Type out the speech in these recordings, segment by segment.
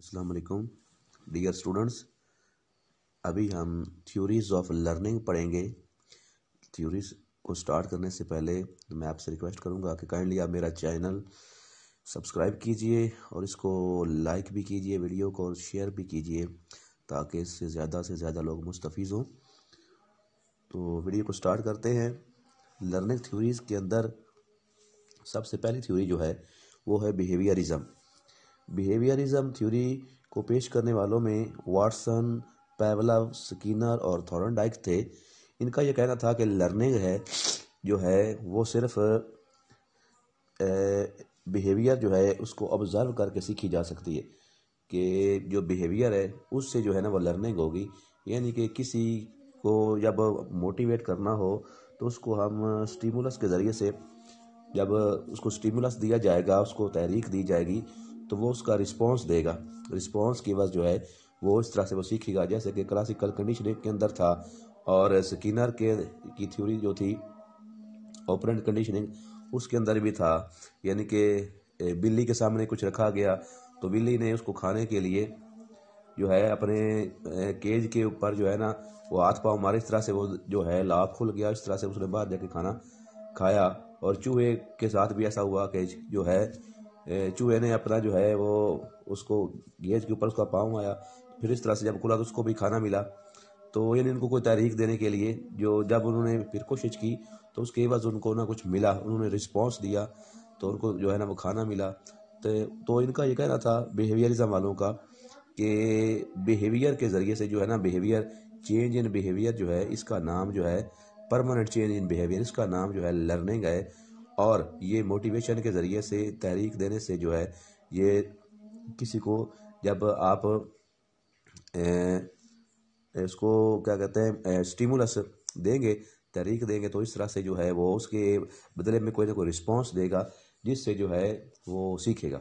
असलकुम dear students अभी हम थ्योरीज ऑफ लर्निंग पढ़ेंगे थ्योरीज को स्टार्ट करने से पहले मैं आपसे रिक्वेस्ट करूंगा कि काइंडली आप मेरा चैनल सब्सक्राइब कीजिए और इसको लाइक भी कीजिए वीडियो को और शेयर भी कीजिए ताकि इससे ज़्यादा से ज़्यादा लोग मुस्तफ़ हों तो वीडियो को स्टार्ट करते हैं लर्निंग थ्योरीज़ के अंदर सबसे पहली थ्योरी जो है वो है बिहेवियरिज़म बिहेवियरिज्म थ्योरी को पेश करने वालों में वाटसन पैवलव स्कीनर और डाइक थे इनका यह कहना था कि लर्निंग है जो है वो सिर्फ बिहेवियर जो है उसको ऑब्ज़र्व करके सीखी जा सकती है कि जो बिहेवियर है उससे जो है ना वो लर्निंग होगी यानी कि किसी को जब मोटिवेट करना हो तो उसको हम स्टिमुलस के ज़रिए से जब उसको स्टिमुलस दिया जाएगा उसको तहरीक दी जाएगी तो वो उसका रिस्पॉन्स देगा रिस्पॉन्स की बस जो है वो इस तरह से वो सीखेगा जैसे कि क्लासिकल कंडीशनिंग के अंदर था और स्किनर के की थ्योरी जो थी ऑपरेंट कंडीशनिंग उसके अंदर भी था यानी कि बिल्ली के सामने कुछ रखा गया तो बिल्ली ने उसको खाने के लिए जो है अपने केज के ऊपर जो है ना वो हाथ पाँव मारे इस तरह से वो जो है लाभ खुल गया इस तरह से उसने बाहर जाके खाना खाया और चूहे के साथ भी ऐसा हुआ कि जो है चूहे ने अपना जो है वो उसको गेज के ऊपर उसका पाँव आया फिर इस तरह से जब खुला तो उसको भी खाना मिला तो यानी इनको कोई तारीख देने के लिए जो जब उन्होंने फिर कोशिश की तो उसके बाद उनको ना कुछ मिला उन्होंने रिस्पॉन्स दिया तो उनको जो है ना वो खाना मिला तो, तो इनका ये कहना था बिहेवियरिज्म वालों का कि बिहेवियर के ज़रिए से जो है ना बिहेवियर चेंज इन बिहेवियर जो है इसका नाम जो है परमानेंट चेंज इन बिहेवियर इसका नाम जो है लर्निंग है और ये मोटिवेशन के ज़रिए से तहरीक देने से जो है ये किसी को जब आप ए, इसको क्या कहते हैं स्टिमुलस देंगे तहरीक देंगे तो इस तरह से जो है वो उसके बदले में कोई ना कोई रिस्पॉन्स देगा जिससे जो है वो सीखेगा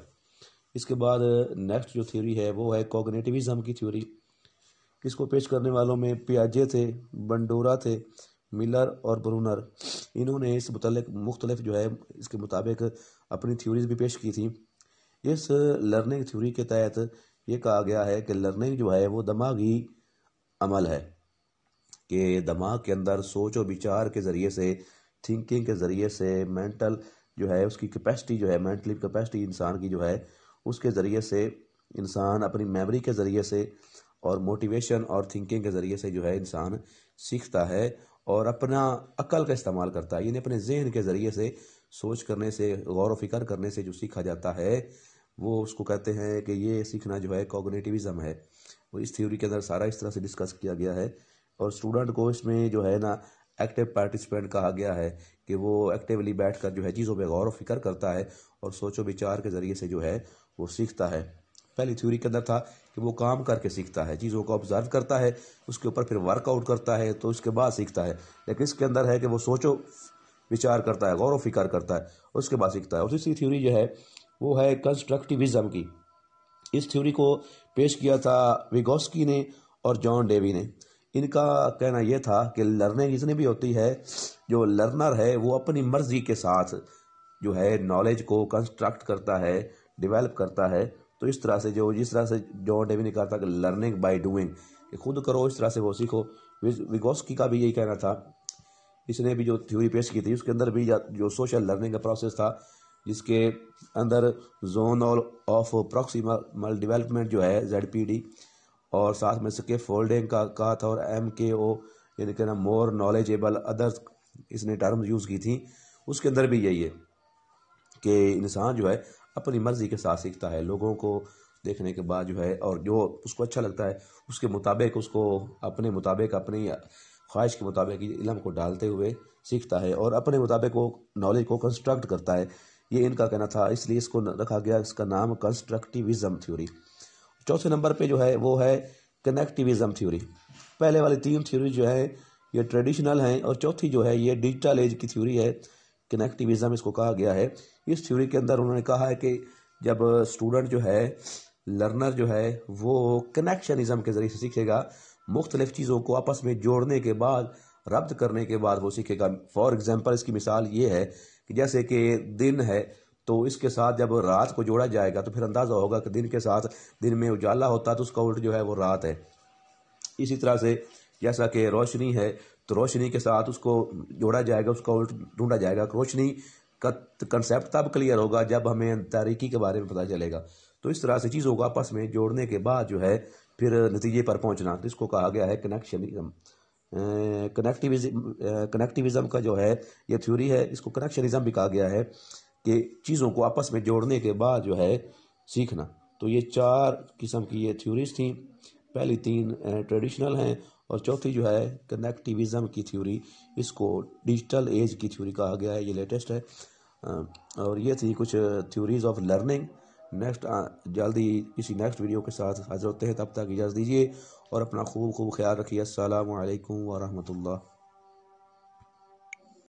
इसके बाद नेक्स्ट जो थ्योरी है वो है कॉग्नेटिविज़म की थ्योरी इसको पेश करने वालों में पियाजे थे बंडोरा थे मिलर और ब्रूनर इन्होंने इस मुतलक मुख्तलिफ जो है इसके मुताबिक अपनी थ्योरीज भी पेश की थी इस लर्निंग थ्योरी के तहत ये कहा गया है कि लर्निंग जो है वो दिमागी अमल है कि दिमाग के अंदर सोच और विचार के ज़रिए से थिंकिंग के ज़रिए से मेंटल जो है उसकी कैपेसिटी जो है मेंटली कैपेसिटी इंसान की जो है उसके ज़रिए से इंसान अपनी मेमोरी के ज़रिए से और मोटिवेशन और थिंकिंग के ज़रिए से जो है इंसान सीखता है और अपना अकल का इस्तेमाल करता है यानी अपने जहन के ज़रिए से सोच करने से गौर फिक्र करने से जो सीखा जाता है वो उसको कहते हैं कि ये सीखना जो है कॉग्नेटिविज़म है वो इस थ्योरी के अंदर सारा इस तरह से डिस्कस किया गया है और स्टूडेंट को इसमें जो है ना एक्टिव पार्टिसिपेंट कहा गया है कि वो एक्टिवली बैठ कर जो है चीज़ों पर गौर व फिक्र करता है और सोचो विचार के ज़रिए से जो है वो सीखता है पहली थ्योरी के अंदर था कि वो काम करके सीखता है चीज़ों को ऑब्जर्व करता है उसके ऊपर फिर वर्कआउट करता है तो उसके बाद सीखता है लेकिन इसके अंदर है कि वो सोचो विचार करता है गौर फिकर करता है उसके बाद सीखता है और तीसरी थ्योरी जो है वो है कंस्ट्रक्टिविज़म की इस थ्योरी को पेश किया था विगोस्की ने और जॉन डेवी ने इनका कहना यह था कि लर्निंग जितनी भी होती है जो लर्नर है वो अपनी मर्जी के साथ जो है नॉलेज को कंस्ट्रक्ट करता है डेवलप करता है तो इस तरह से जो जिस तरह से जॉन डेवी ने कहा था कि लर्निंग बाय डूइंग खुद करो इस तरह से वो सीखो विगोस्की का भी यही कहना था इसने भी जो थ्योरी पेश की थी उसके अंदर भी जो सोशल लर्निंग का प्रोसेस था जिसके अंदर जोन और ऑफ प्रोक्सीमल डेवलपमेंट जो है जेड पी डी और साथ में सके फोल्डिंग का कहा था और एम के ओ यानी कहना मोर नॉलेजेबल अदर्स इसने टर्म्स यूज़ की थी उसके अंदर भी यही है कि इंसान जो है अपनी मर्ज़ी के साथ सीखता है लोगों को देखने के बाद जो है और जो उसको अच्छा लगता है उसके मुताबिक उसको अपने मुताबिक अपनी ख्वाहिश के मुताबिक इलम को डालते हुए सीखता है और अपने मुताबिक वो नॉलेज को कंस्ट्रक्ट करता है ये इनका कहना था इसलिए इसको रखा गया इसका नाम कंस्ट्रक्टिविज़म थ्योरी चौथे नंबर पे जो है वो है कनेक्टिविज़म थ्योरी पहले वाली तीन थ्योरी जो है ये ट्रेडिशनल हैं और चौथी जो है ये डिजिटल एज की थ्योरी है कनेक्टिविज़म इसको कहा गया है इस थ्योरी के अंदर उन्होंने कहा है कि जब स्टूडेंट जो है लर्नर जो है वो कनेक्शनिज़म के ज़रिए से सीखेगा मुख्तलिफ़ चीज़ों को आपस में जोड़ने के बाद रब्त करने के बाद वो सीखेगा फॉर एग्ज़ाम्पल इसकी मिसाल ये है कि जैसे कि दिन है तो इसके साथ जब रात को जोड़ा जाएगा तो फिर अंदाज़ा होगा कि दिन के साथ दिन में उजाला होता है तो उसका उल्ट जो है वो रात है इसी तरह से जैसा कि रोशनी है तो रोशनी के साथ उसको जोड़ा जाएगा उसको ढूंढा जाएगा रोशनी का कंसेप्ट तब क्लियर होगा जब हमें तारीकी के बारे में पता चलेगा तो इस तरह से चीज़ों को आपस में जोड़ने के बाद जो है फिर नतीजे पर पहुंचना तो इसको कहा गया है कनेक्शनिज्म कनेक्टिविज्म कनेक्टिविज्म का जो है ये थ्योरी है इसको कनेक्शनिज्म भी कहा गया है कि चीज़ों को आपस में जोड़ने के बाद जो है सीखना तो ये चार किस्म की ये थ्योरीज थी पहली तीन ट्रेडिशनल हैं और चौथी जो है कनेक्टिविज़म की थ्योरी इसको डिजिटल एज की थ्योरी कहा गया है ये लेटेस्ट है और ये थी कुछ थ्योरीज ऑफ लर्निंग नेक्स्ट जल्दी किसी नेक्स्ट वीडियो के साथ हाजिर होते हैं तब तक इजाज़त दीजिए और अपना खूब खूब ख्याल रखिए असलकम वरहमल